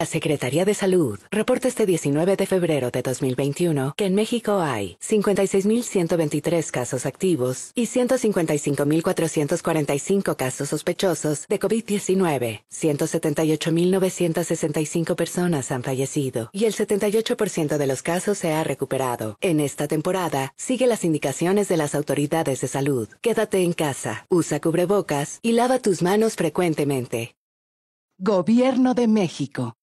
La Secretaría de Salud reporta este 19 de febrero de 2021 que en México hay 56.123 casos activos y 155.445 casos sospechosos de COVID-19. 178.965 personas han fallecido y el 78% de los casos se ha recuperado. En esta temporada, sigue las indicaciones de las autoridades de salud. Quédate en casa, usa cubrebocas y lava tus manos frecuentemente. Gobierno de México.